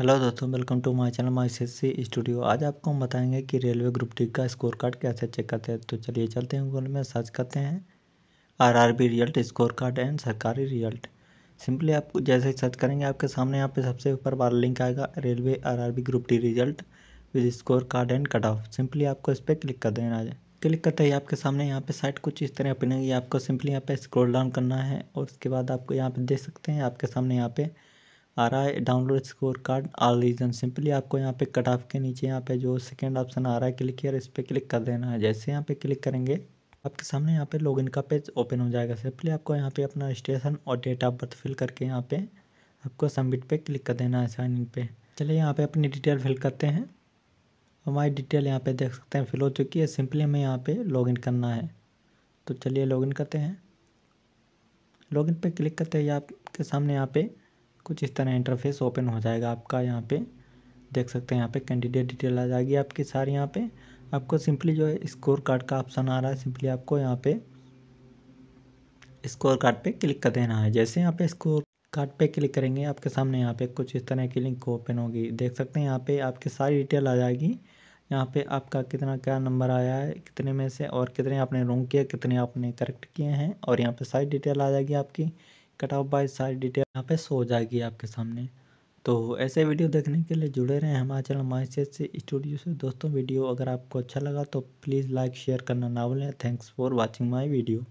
hello दोस्तों welcome to my channel my C studio आज आपको हम बताएंगे कि रेलवे ग्रुप डी का स्कोर कार्ड कैसे चेक करते हैं तो चलिए चलते हैं गूगल में सर्च करते हैं RRB result score card and सरकारी रिजल्ट सिंपली आप जैसे ही सर्च करेंगे आपके सामने यहाँ पे सबसे ऊपर बार लिंक आएगा railway R group D result with score card and cut off simply आपको इस पर क्लिक कर देना है क्लिक करते ही आपके सामने यहाँ पे साइट कुछ इस तरह अपने आपको सिंपली यहाँ पे स्क्रॉल डाउन करना है और उसके बाद आपको यहाँ पे देख सकते हैं आपके सामने यहाँ पे आ रहा है download score card all region simply आपको यहाँ पे कट ऑफ के नीचे यहाँ पे जो सेकेंड ऑप्शन आ रहा है क्लिक किया इस पर क्लिक कर देना है जैसे यहाँ पे क्लिक करेंगे आपके सामने यहाँ पे लॉगिन का पेज ओपन हो जाएगा सिंपली आपको यहाँ पे अपना रजिस्ट्रेशन और डेट ऑफ बर्थ फिल करके यहाँ पे आपको सबमिट पे क्लिक कर देना है साइन इन पे चलिए यहाँ पे अपनी डिटेल फिल करते हैं हमारी डिटेल यहाँ पे देख सकते हैं फिल हो चुकी है सिंपली हमें यहाँ पे लॉगिन करना है तो चलिए लॉगिन करते हैं लॉगिन पे क्लिक करते ही आपके सामने यहाँ पे कुछ इस तरह इंटरफेस ओपन हो जाएगा आपका यहाँ पे देख सकते हैं यहाँ पे कैंडिडेट डिटेल आ जाएगी आपकी सारी यहाँ पे आपको सिंपली जो है स्कोर कार्ड का ऑप्शन आ रहा है सिंपली आपको यहाँ पे स्कोर कार्ड पे क्लिक कर देना है जैसे यहाँ पे स्कोर कार्ड पे क्लिक करेंगे आपके सामने यहाँ पे कुछ इस तरह की लिंक ओपन होगी देख सकते हैं यहाँ पे आपकी सारी डिटेल आ जाएगी यहाँ पे आपका कितना क्या नंबर आया है कितने में से और कितने आपने रोंग किया कितने आपने करेक्ट किए हैं और यहाँ पे सारी डिटेल आ जाएगी आपकी कट ऑफ बाय सारी डिटेल यहाँ पे शो हो जाएगी आपके सामने तो ऐसे वीडियो देखने के लिए जुड़े रहें हमारे चैनल माइसेज से स्टूडियो से दोस्तों वीडियो अगर आपको अच्छा लगा तो प्लीज़ लाइक शेयर करना ना भूलें thanks for watching my video